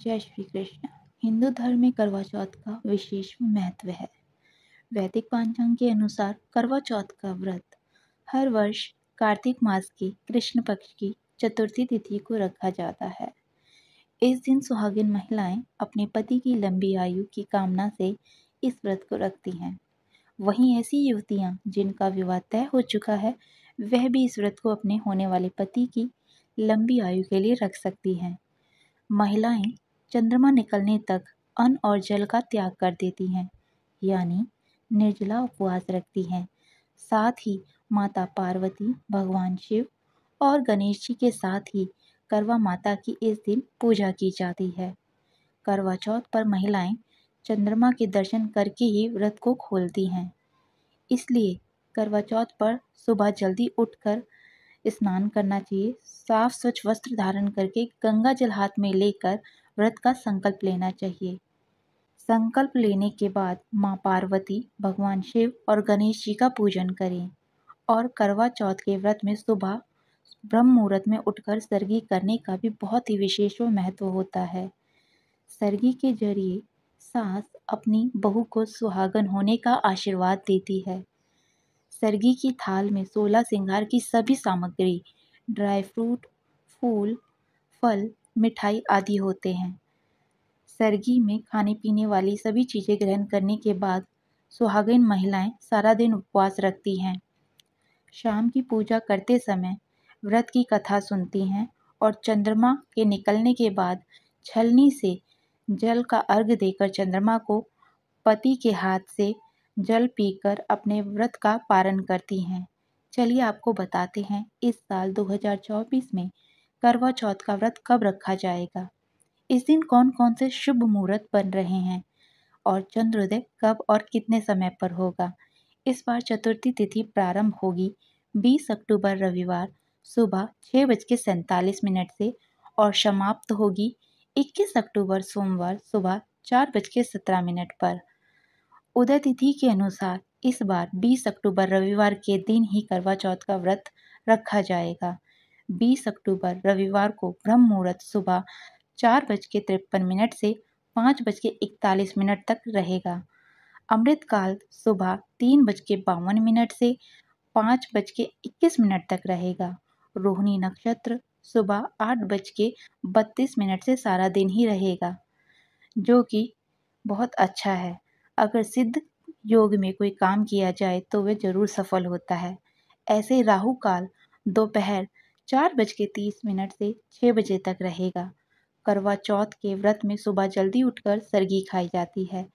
जय श्री कृष्ण हिंदू धर्म में करवा चौथ का विशेष महत्व है वैदिक पांचांग के अनुसार करवा चौथ का व्रत हर वर्ष कार्तिक मास की कृष्ण पक्ष की चतुर्थी तिथि को रखा जाता है इस दिन सुहागिन महिलाएं अपने पति की लंबी आयु की कामना से इस व्रत को रखती हैं वहीं ऐसी युवतियां जिनका विवाह तय हो चुका है वह भी इस व्रत को अपने होने वाले पति की लंबी आयु के लिए रख सकती हैं महिलाएं चंद्रमा निकलने तक अन्न और जल का त्याग कर देती हैं यानी निर्जला उपवास रखती हैं साथ ही माता पार्वती भगवान शिव और गणेश जी के साथ ही करवा माता की इस दिन पूजा की जाती है करवा चौथ पर महिलाएं चंद्रमा के दर्शन करके ही व्रत को खोलती हैं इसलिए करवा चौथ पर सुबह जल्दी उठकर स्नान करना चाहिए साफ स्वच्छ वस्त्र धारण करके गंगा जल हाथ में लेकर व्रत का संकल्प लेना चाहिए संकल्प लेने के बाद माँ पार्वती भगवान शिव और गणेश जी का पूजन करें और करवा चौथ के व्रत में सुबह ब्रह्म मुहूर्त में उठकर सर्गी करने का भी बहुत ही विशेष व महत्व होता है सर्गी के जरिए सास अपनी बहू को सुहागन होने का आशीर्वाद देती है सर्गी की थाल में सोलह सिंगार की सभी सामग्री ड्राई फ्रूट फूल फल मिठाई आदि होते हैं सरगी में खाने पीने वाली सभी चीज़ें ग्रहण करने के बाद सुहागिन महिलाएं सारा दिन उपवास रखती हैं शाम की पूजा करते समय व्रत की कथा सुनती हैं और चंद्रमा के निकलने के बाद छलनी से जल का अर्घ देकर चंद्रमा को पति के हाथ से जल पीकर अपने व्रत का पारण करती हैं चलिए आपको बताते हैं इस साल 2024 में करवा चौथ का व्रत कब रखा जाएगा इस दिन कौन कौन से शुभ मुहूर्त बन रहे हैं और चंद्रोदय कब और कितने समय पर होगा इस बार चतुर्थी तिथि प्रारंभ होगी 20 अक्टूबर रविवार सुबह छः बज के मिनट से और समाप्त होगी 21 अक्टूबर सोमवार सुबह चार बज के सत्रह मिनट पर उदय तिथि के अनुसार इस बार 20 अक्टूबर रविवार के दिन ही करवा चौथ का व्रत रखा जाएगा बीस अक्टूबर रविवार को ब्रह्म मुहूर्त सुबह चार बज के तिरपन मिनट से पाँच बज के इकतालीस मिनट तक रहेगा अमृतकाल सुबह तीन बज के बावन मिनट से पाँच बज के इक्कीस मिनट तक रहेगा रोहिणी नक्षत्र सुबह आठ बज के बत्तीस मिनट से सारा दिन ही रहेगा जो कि बहुत अच्छा है अगर सिद्ध योग में कोई काम किया जाए तो वह जरूर सफल होता है ऐसे राहु काल दोपहर चार बज के तीस मिनट से छः बजे तक रहेगा करवा चौथ के व्रत में सुबह जल्दी उठकर सरगी खाई जाती है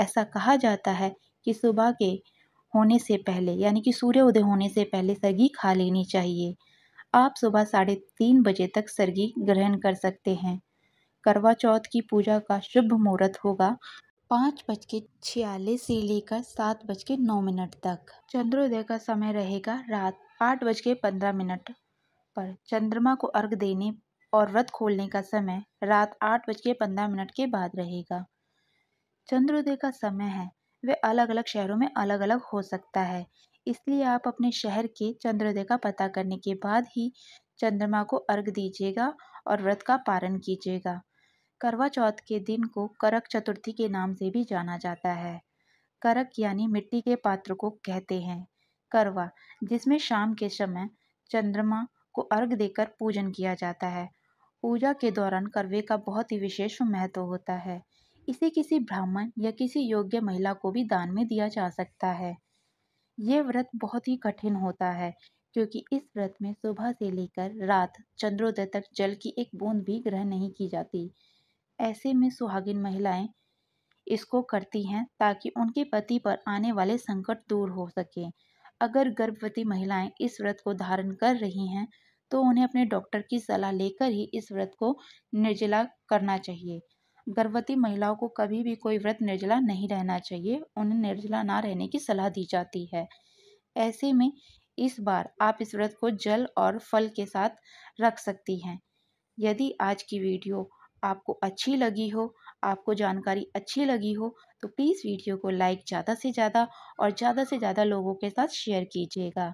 ऐसा कहा जाता है कि सुबह के होने से पहले यानी कि सूर्य उदय होने से पहले सरगी खा लेनी चाहिए आप सुबह साढ़े तीन बजे तक सरगी ग्रहण कर सकते हैं करवा चौथ की पूजा का शुभ मुहूर्त होगा पाँच बज के छियालीस से लेकर सात बज के नौ मिनट तक चंद्रोदय का समय रहेगा रात आठ बज के पंद्रह मिनट पर चंद्रमा को अर्घ देने और व्रत खोलने का समय रात आठ बज के पंद्रह मिनट के बाद रहेगा चंद्रोदय का समय है वे अलग अलग शहरों में अलग अलग हो सकता है इसलिए आप अपने शहर के चंद्रोदय का पता करने के बाद ही चंद्रमा को अर्घ दीजिएगा और व्रत का पारण कीजिएगा करवा चौथ के दिन को करक चतुर्थी के नाम से भी जाना जाता है करक यानी मिट्टी के पात्र को कहते हैं करवा जिसमें शाम के समय चंद्रमा को अर्घ देकर पूजन किया जाता है पूजा के दौरान करवे का बहुत ही विशेष महत्व होता है इसे किसी ब्राह्मण या किसी योग्य महिला को भी दान में दिया जा सकता है ये व्रत बहुत ही कठिन होता है क्योंकि इस व्रत में सुबह से लेकर रात चंद्रोदय तक जल की एक बूंद भी ग्रहण नहीं की जाती ऐसे में सुहागिन महिलाएं इसको करती हैं ताकि उनके पति पर आने वाले संकट दूर हो सके अगर गर्भवती महिलाएं इस व्रत को धारण कर रही हैं तो उन्हें अपने डॉक्टर की सलाह लेकर ही इस व्रत को निर्जला करना चाहिए गर्भवती महिलाओं को कभी भी कोई व्रत निर्जला नहीं रहना चाहिए उन्हें निर्जला ना रहने की सलाह दी जाती है ऐसे में इस बार आप इस व्रत को जल और फल के साथ रख सकती हैं यदि आज की वीडियो आपको अच्छी लगी हो आपको जानकारी अच्छी लगी हो तो प्लीज़ वीडियो को लाइक ज़्यादा से ज़्यादा और ज़्यादा से ज़्यादा लोगों के साथ शेयर कीजिएगा